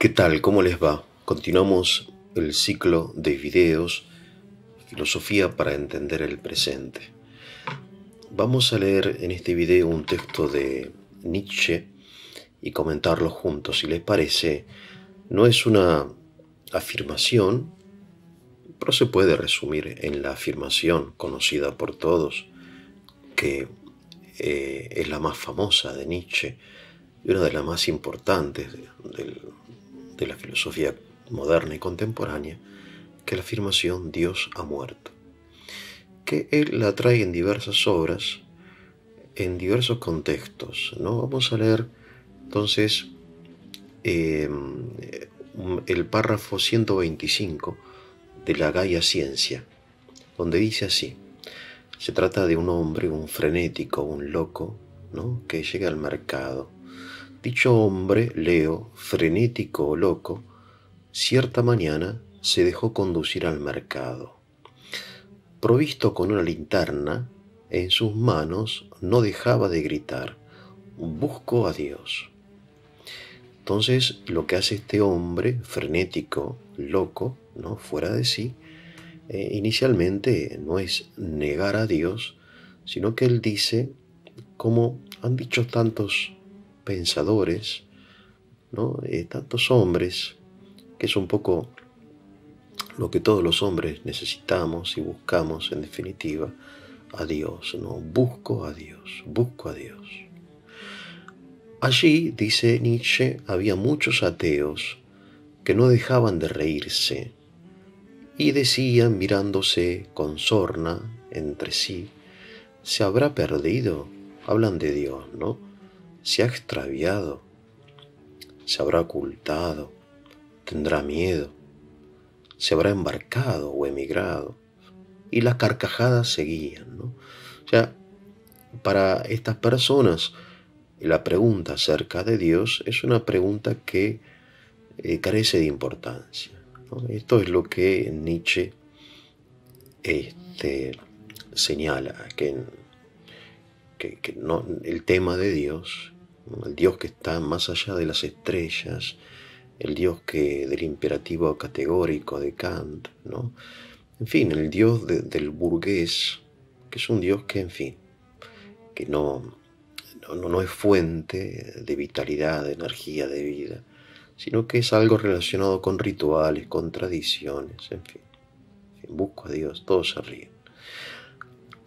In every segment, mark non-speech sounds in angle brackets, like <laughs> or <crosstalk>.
¿Qué tal? ¿Cómo les va? Continuamos el ciclo de videos Filosofía para entender el presente. Vamos a leer en este video un texto de Nietzsche y comentarlo juntos. Si les parece, no es una afirmación, pero se puede resumir en la afirmación conocida por todos, que eh, es la más famosa de Nietzsche y una de las más importantes del, de la filosofía moderna y contemporánea que la afirmación Dios ha muerto, que él la trae en diversas obras, en diversos contextos. ¿no? Vamos a leer entonces em, el párrafo 125 de la Gaia Ciencia, donde dice así, se trata de un hombre, un frenético, un loco, ¿no? que llega al mercado Dicho hombre, Leo, frenético o loco, cierta mañana se dejó conducir al mercado. Provisto con una linterna, en sus manos no dejaba de gritar, busco a Dios. Entonces lo que hace este hombre, frenético, loco, ¿no? fuera de sí, eh, inicialmente no es negar a Dios, sino que él dice, como han dicho tantos pensadores, ¿no? Eh, tantos hombres, que es un poco lo que todos los hombres necesitamos y buscamos en definitiva, a Dios, ¿no? Busco a Dios, busco a Dios. Allí, dice Nietzsche, había muchos ateos que no dejaban de reírse y decían mirándose con sorna entre sí, ¿se habrá perdido? Hablan de Dios, ¿no? se ha extraviado, se habrá ocultado, tendrá miedo, se habrá embarcado o emigrado. Y las carcajadas seguían. ¿no? O sea, para estas personas, la pregunta acerca de Dios es una pregunta que eh, carece de importancia. Esto es lo que Nietzsche este, señala, que que, no, el tema de Dios, el Dios que está más allá de las estrellas, el Dios que del imperativo categórico de Kant, ¿no? En fin, el Dios del burgués, que es un Dios que, en fin, que no, no, es fuente de vitalidad, de energía, de vida, sino que es algo relacionado con rituales, con tradiciones, en fin. En busco a Dios, todo se ríen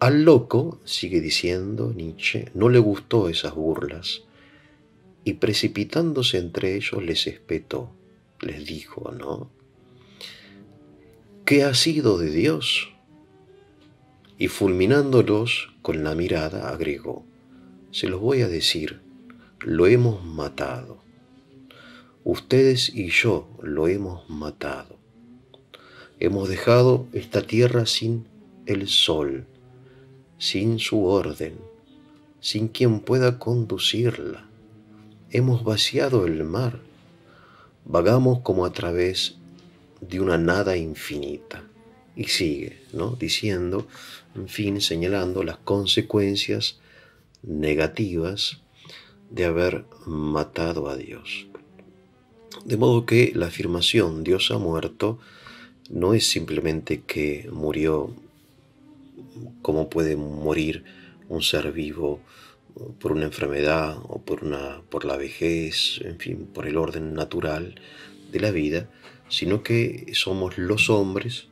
al loco, sigue diciendo Nietzsche, no le gustó esas burlas y precipitándose entre ellos les espetó, les dijo, ¿no? ¿Qué ha sido de Dios? Y fulminándolos con la mirada agregó, se los voy a decir, lo hemos matado. Ustedes y yo lo hemos matado. Hemos dejado esta tierra sin el sol sin su orden, sin quien pueda conducirla. Hemos vaciado el mar, vagamos como a través de una nada infinita. Y sigue, ¿no? Diciendo, en fin, señalando las consecuencias negativas de haber matado a Dios. De modo que la afirmación Dios ha muerto no es simplemente que murió cómo puede morir un ser vivo uh, por una enfermedad o por, una, por la vejez, en fin, por el orden natural de la vida, sino que somos los hombres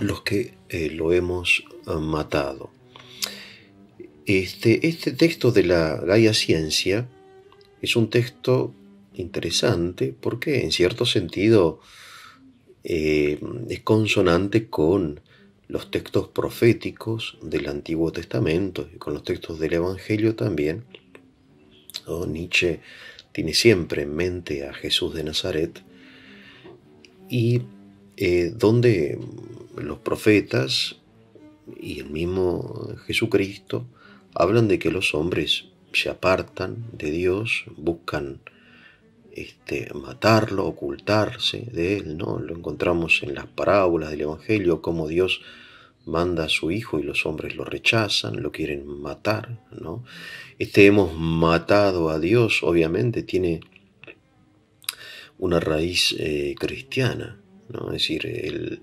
los que eh, lo hemos uh, matado. Este, este texto de la Gaia Ciencia es un texto interesante porque en cierto sentido eh, es consonante con los textos proféticos del Antiguo Testamento y con los textos del Evangelio también. Oh, Nietzsche tiene siempre en mente a Jesús de Nazaret y eh, donde los profetas y el mismo Jesucristo hablan de que los hombres se apartan de Dios, buscan este, matarlo, ocultarse de él, ¿no? Lo encontramos en las parábolas del Evangelio, cómo Dios manda a su hijo y los hombres lo rechazan, lo quieren matar, ¿no? Este hemos matado a Dios, obviamente, tiene una raíz eh, cristiana, ¿no? Es decir, el,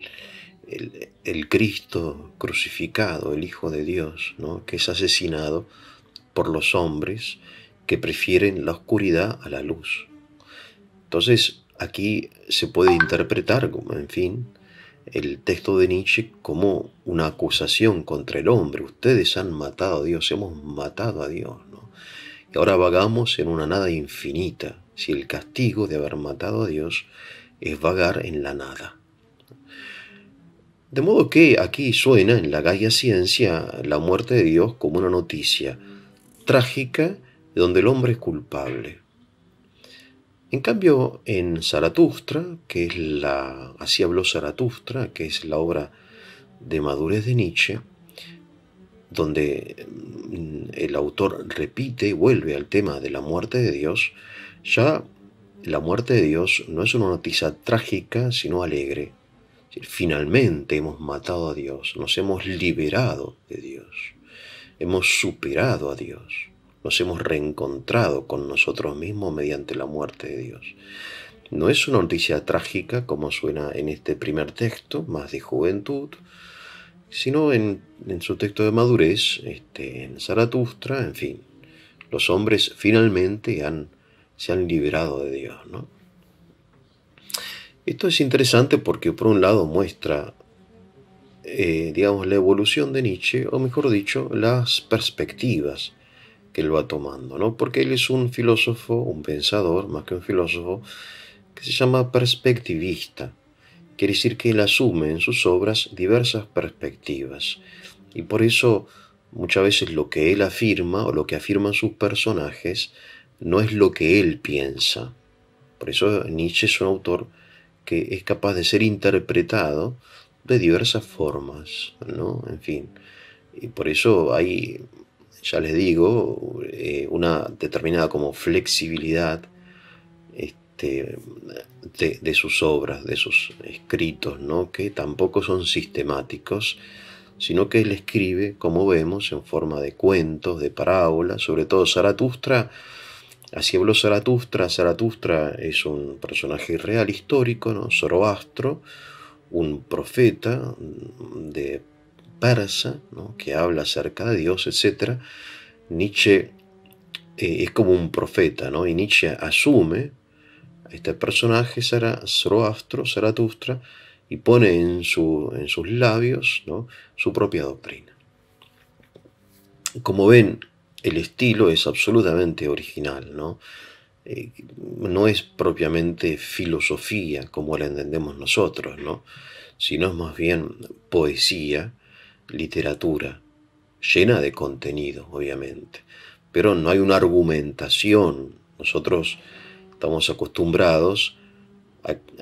el, Cristo crucificado, el Hijo de Dios, ¿no? Que es asesinado por los hombres que prefieren la oscuridad a la luz, entonces, aquí se puede interpretar, en fin, el texto de Nietzsche como una acusación contra el hombre. Ustedes han matado a Dios, hemos matado a Dios, ¿no? Y ahora vagamos en una nada infinita. Si el castigo de haber matado a Dios es vagar en la nada. De modo que aquí suena en la Gaia Ciencia la muerte de Dios como una noticia trágica donde el hombre es culpable. En cambio, en Zaratustra, que es la. Así habló Zaratustra, que es la obra de madurez de Nietzsche, donde mm, el autor repite y vuelve al tema de la muerte de Dios, ya la muerte de Dios no es una noticia trágica, sino alegre. Finalmente hemos matado a Dios, nos hemos liberado de Dios, hemos superado a Dios. Nos hemos reencontrado con nosotros mismos mediante la muerte de Dios. No es una noticia trágica como suena en este primer texto, más de juventud, sino en, su texto de madurez, este, en Zaratustra, en fin. Los hombres finalmente se han liberado de Dios. Esto es interesante porque por un lado muestra, eh, digamos, la evolución de Nietzsche, o mejor dicho, las perspectivas que él va tomando, ¿no? Porque él es un filósofo, un pensador, más que un filósofo, que se llama perspectivista. Quiere decir que él asume en sus obras diversas perspectivas. Y por eso muchas veces lo que él afirma o lo que afirman sus personajes no es lo que él piensa. Por eso Nietzsche es un autor que es capaz de ser interpretado de diversas formas, ¿no? En fin. Y por eso hay ya les digo, eh, una determinada como flexibilidad este, de, sus obras, de sus escritos, ¿no? que tampoco son sistemáticos, sino que él escribe, como vemos, en forma de cuentos, de parábolas, sobre todo Zaratustra. Así habló Zaratustra. Zaratustra es un personaje real histórico, ¿no? Zoroastro, un profeta de persa, que habla acerca de Dios, etc., Nietzsche eh, es como un profeta, ¿no? y Nietzsche asume a este personaje, será Zoroastro, Zaratustra, y pone en, su, en sus labios ¿no? su propia doctrina. Como ven, el estilo es absolutamente original, ¿no? Eh, no es propiamente filosofía como la entendemos nosotros, ¿no? sino es más bien poesía literatura, llena de contenido, obviamente, pero no hay una argumentación. Nosotros estamos acostumbrados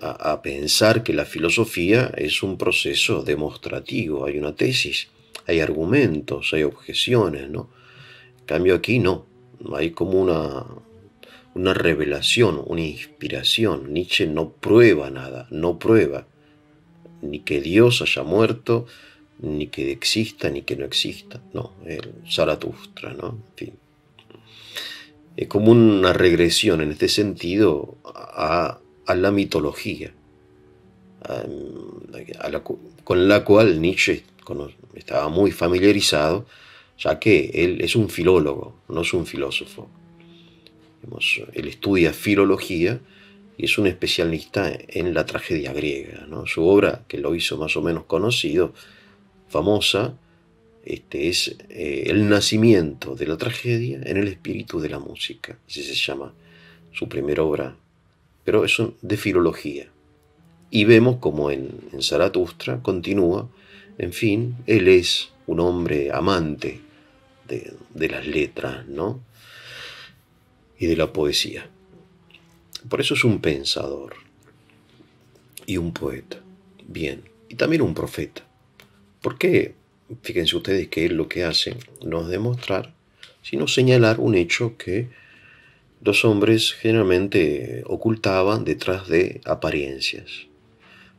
a, pensar que la filosofía es un proceso demostrativo, hay una tesis, hay argumentos, hay objeciones, ¿no? En cambio aquí no, hay como una, una revelación, una inspiración. Nietzsche no prueba nada, no prueba ni que Dios haya muerto, ni que exista ni que no exista, no, el Zaratustra, ¿no? En fin. Es como una regresión en este sentido a, la mitología, con la cual Nietzsche estaba muy familiarizado, ya que él es un filólogo, no es un filósofo. Él estudia filología y es un especialista en la tragedia griega. ¿no? Su obra, que lo hizo más o menos conocido, famosa, este, es eh, El nacimiento de la tragedia en el espíritu de la música, así se llama su primera obra, pero es de filología. Y vemos como en, Zaratustra continúa, en fin, él es un hombre amante de, de las letras, ¿no? Y de la poesía. Por eso es un pensador y un poeta. Bien, y también un profeta. Porque fíjense ustedes que lo que hace no es demostrar, sino señalar un hecho que los hombres generalmente ocultaban detrás de apariencias.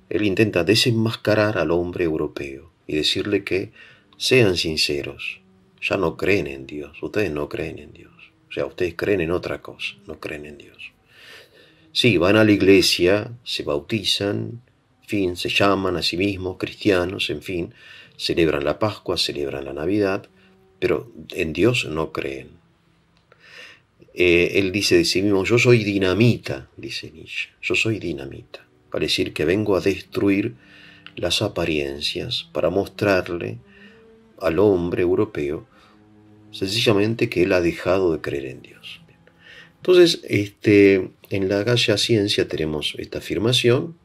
Él intenta desenmascarar al hombre europeo y decirle que sean sinceros, ya no creen en Dios, ustedes no creen en Dios, o sea, ustedes creen en otra cosa, no creen en Dios. Sí, van a la iglesia, se bautizan, fin, se llaman a sí mismos cristianos, en fin, celebran la Pascua, celebran la Navidad, pero en Dios no creen. Eh, él dice de sí mismo, yo soy dinamita, dice Nietzsche, yo soy dinamita, para decir que vengo a destruir las apariencias, para mostrarle al hombre europeo sencillamente que él ha dejado de creer en Dios. Entonces, este, en la Galla Ciencia tenemos esta afirmación,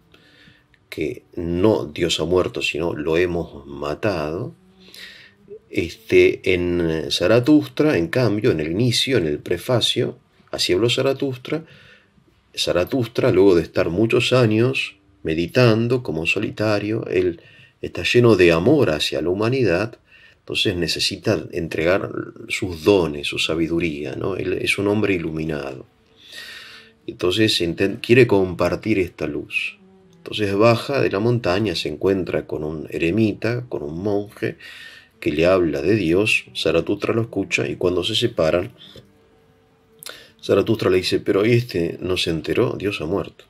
que no Dios ha muerto, sino lo hemos matado. Este, en Zaratustra, en cambio, en el inicio, en el prefacio, así habló Zaratustra, Zaratustra, luego de estar muchos años meditando como solitario, él está lleno de amor hacia la humanidad, entonces necesita entregar sus dones, su sabiduría, ¿no? Él es un hombre iluminado. Entonces quiere compartir esta luz. Entonces baja de la montaña, se encuentra con un eremita, con un monje, que le habla de Dios. Zaratustra lo escucha y cuando se separan, Zaratustra le dice, pero este no se enteró, Dios ha muerto.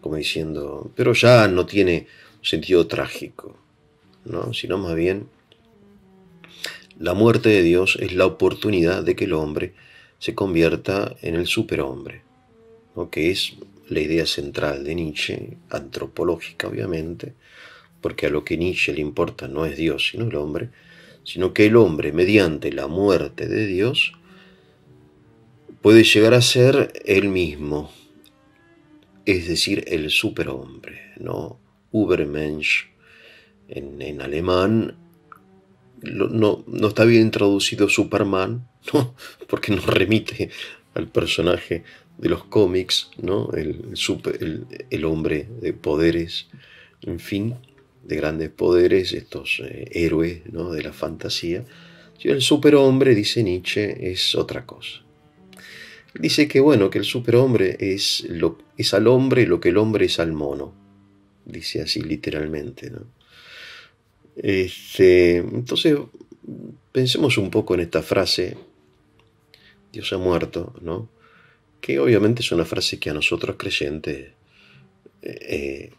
Como diciendo, pero ya no tiene sentido trágico, ¿no? sino más bien la muerte de Dios es la oportunidad de que el hombre se convierta en el superhombre, lo que es la idea central de Nietzsche, antropológica obviamente, porque a lo que Nietzsche le importa no es Dios sino el hombre, sino que el hombre mediante la muerte de Dios puede llegar a ser él mismo, es decir, el superhombre, ¿no? Übermensch en, alemán. No, no está bien traducido Superman, <laughs> ¿no? porque nos remite al personaje de los cómics, ¿no? El, super, el, hombre de poderes, en fin, de grandes poderes, estos eh, héroes ¿no? de la fantasía. el superhombre, dice Nietzsche, es otra cosa. Dice que bueno, que el superhombre es, lo, es al hombre lo que el hombre es al mono. Dice así literalmente. ¿no? Este, entonces, pensemos un poco en esta frase. Dios ha muerto, ¿no? que obviamente es una frase que a nosotros creyentes eh, eh,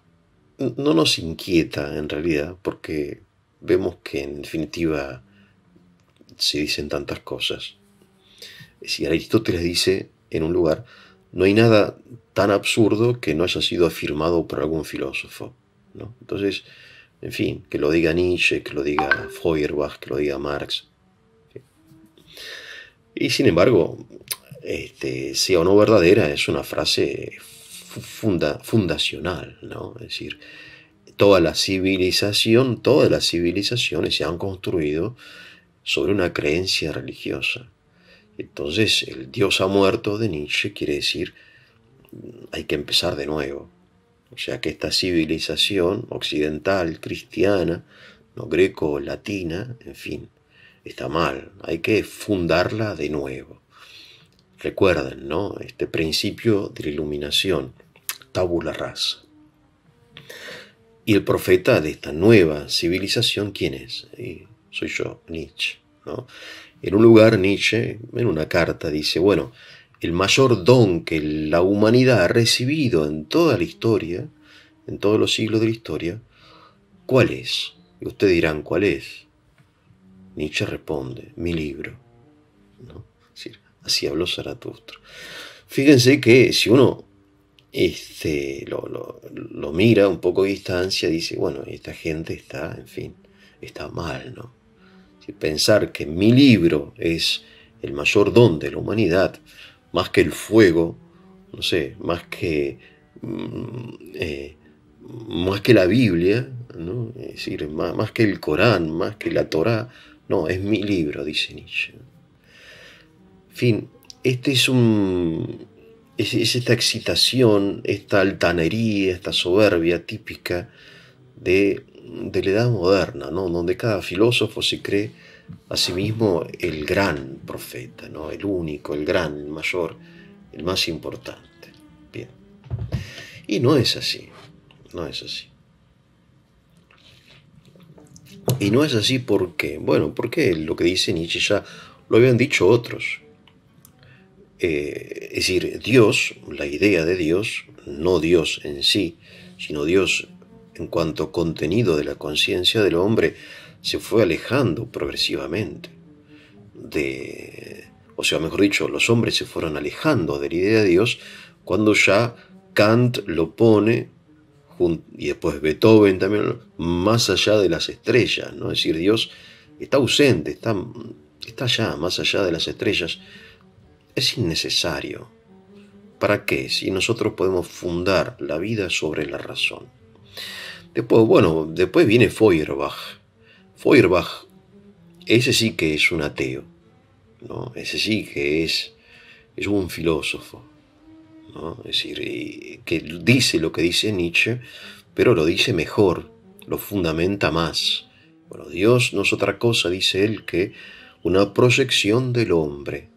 no nos inquieta en realidad, porque vemos que en definitiva se dicen tantas cosas. Si Aristóteles dice en un lugar, no hay nada tan absurdo que no haya sido afirmado por algún filósofo. Entonces, en fin, que lo diga Nietzsche, que lo diga Feuerbach, que lo diga Marx. Y sin embargo, este, sea o no verdadera, es una frase fundacional, ¿no? Es decir, toda la civilización, todas las civilizaciones se han construido sobre una creencia religiosa. Entonces, el Dios ha muerto de Nietzsche quiere decir, hay que empezar de nuevo. O sea que esta civilización occidental, cristiana, no greco-latina, en fin, está mal. Hay que fundarla de nuevo. Recuerden, ¿no? Este principio de la iluminación, tabula rasa. Y el profeta de esta nueva civilización, ¿quién es? soy yo, Nietzsche. En un lugar, Nietzsche, en una carta, dice, bueno, el mayor don que la humanidad ha recibido en toda la historia, en todos los siglos de la historia, ¿cuál es? Y ustedes dirán, ¿cuál es? Nietzsche responde, mi libro. ¿no? Es Así habló Zaratustra. Fíjense que si uno este, lo, lo, mira un poco a distancia, dice, bueno, esta gente está, en fin, está mal, ¿no? Si pensar que mi libro es el mayor don de la humanidad, más que el fuego, no sé, más que, mm, eh, más que la Biblia, ¿no? es decir, más, más que el Corán, más que la Torá, no, es mi libro, dice Nietzsche. En fin, este es un. Es, esta excitación, esta altanería, esta soberbia típica de, la edad moderna, ¿no? donde cada filósofo se cree a sí mismo el gran profeta, ¿no? el único, el gran, el mayor, el más importante. Y no es así, no es así. Y no es así porque, bueno, porque lo que dice Nietzsche ya lo habían dicho otros. Eh, es decir, Dios, la idea de Dios, no Dios en sí, sino Dios en cuanto contenido de la conciencia del hombre, se fue alejando progresivamente de, o sea, mejor dicho, los hombres se fueron alejando de la idea de Dios cuando ya Kant lo pone, y después Beethoven también, más allá de las estrellas, ¿no? Es decir, Dios está ausente, está, está allá, más allá de las estrellas, es innecesario. ¿Para qué? Si nosotros podemos fundar la vida sobre la razón. Después, bueno, después viene Feuerbach. Feuerbach, ese sí que es un ateo, ¿no? Ese sí que es, es un filósofo, ¿no? Es decir, que dice lo que dice Nietzsche, pero lo dice mejor, lo fundamenta más. Bueno, Dios no es otra cosa, dice él, que una proyección del hombre,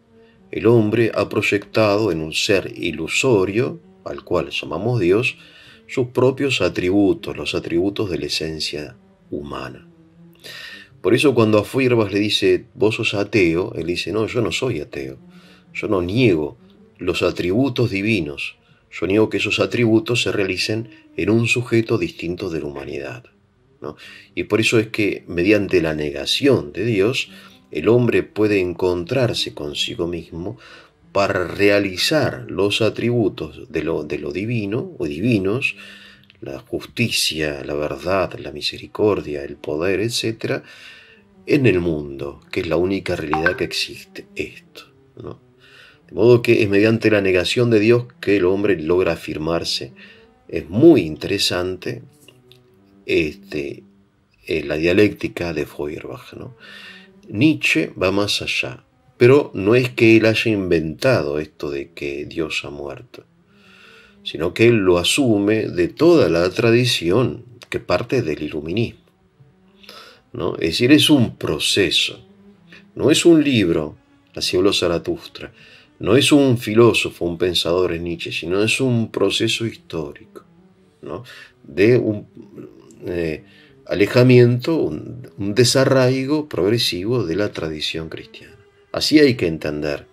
el hombre ha proyectado en un ser ilusorio, al cual llamamos Dios, sus propios atributos, los atributos de la esencia humana. Por eso cuando a Fuirbas le dice, vos sos ateo, él dice, no, yo no soy ateo, yo no niego los atributos divinos, yo niego que esos atributos se realicen en un sujeto distinto de la humanidad. Y por eso es que mediante la negación de Dios el hombre puede encontrarse consigo mismo para realizar los atributos de lo, divino o divinos, la justicia, la verdad, la misericordia, el poder, etc., en el mundo, que es la única realidad que existe, esto. ¿no? De modo que es mediante la negación de Dios que el hombre logra afirmarse. Es muy interesante este, eh, la dialéctica de Feuerbach. ¿no? Nietzsche va más allá, pero no es que él haya inventado esto de que Dios ha muerto, sino que él lo asume de toda la tradición que parte del iluminismo. ¿no? Es decir, es un proceso, no es un libro, así habló Zaratustra, no es un filósofo, un pensador en Nietzsche, sino es un proceso histórico, ¿no? de un, eh, alejamiento, un, desarraigo progresivo de la tradición cristiana. Así hay que entender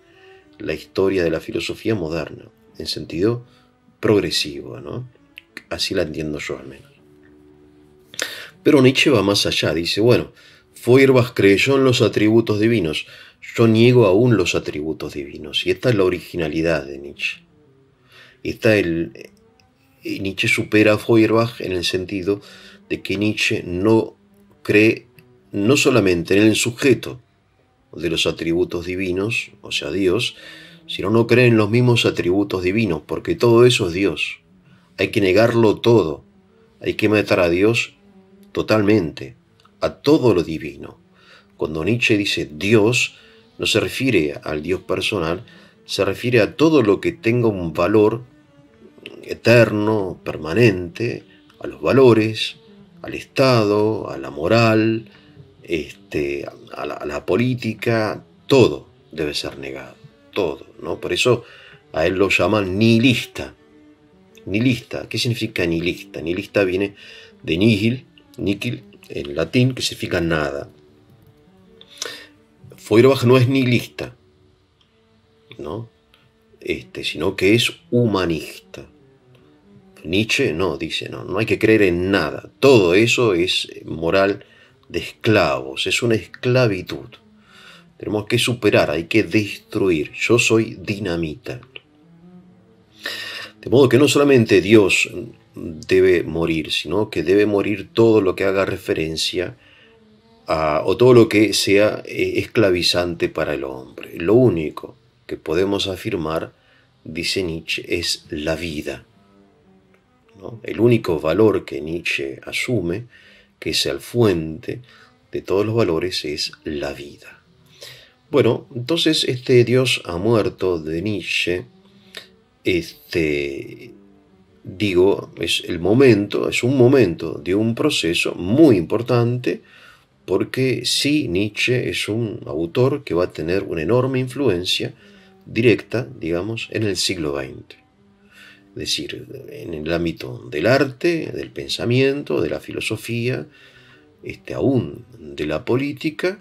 la historia de la filosofía moderna, en sentido progresivo, ¿no? Así la entiendo yo al menos. Pero Nietzsche va más allá, dice, bueno, Feuerbach creyó en los atributos divinos, yo niego aún los atributos divinos, y esta es la originalidad de Nietzsche. Está el, eh, Nietzsche supera a Feuerbach en el sentido de que Nietzsche no cree no solamente en el sujeto de los atributos divinos, o sea, Dios, sino no cree en los mismos atributos divinos, porque todo eso es Dios. Hay que negarlo todo. Hay que matar a Dios totalmente, a todo lo divino. Cuando Nietzsche dice Dios, no se refiere al Dios personal, se refiere a todo lo que tenga un valor eterno, permanente, a los valores, al Estado, a la moral, este, a, la, política, todo debe ser negado, todo, ¿no? Por eso a él lo llaman nihilista. Nihilista, ¿qué significa nihilista? Nihilista viene de nihil, nihil en latín, que significa nada. Feuerbach no es nihilista, ¿no? Este, sino que es humanista. Nietzsche no, dice, no, no hay que creer en nada. Todo eso es moral de esclavos, es una esclavitud. Tenemos que superar, hay que destruir. Yo soy dinamita. De modo que no solamente Dios debe morir, sino que debe morir todo lo que haga referencia a, o todo lo que sea eh, esclavizante para el hombre. Lo único que podemos afirmar, dice Nietzsche, es la vida el único valor que Nietzsche asume, que es el fuente de todos los valores, es la vida. Bueno, entonces este Dios ha muerto de Nietzsche, este, digo, es el momento, es un momento de un proceso muy importante, porque sí, Nietzsche es un autor que va a tener una enorme influencia directa, digamos, en el siglo XX es decir, en el ámbito del arte, del pensamiento, de la filosofía, este, aún de la política,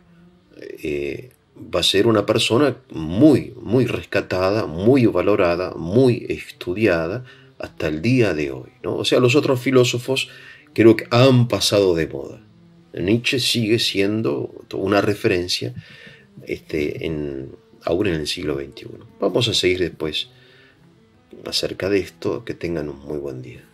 eh, va a ser una persona muy, muy rescatada, muy valorada, muy estudiada hasta el día de hoy. ¿no? O sea, los otros filósofos creo que han pasado de moda. Nietzsche sigue siendo una referencia este, en, aún en el siglo XXI. Vamos a seguir después acerca de esto. Que tengan un muy buen día.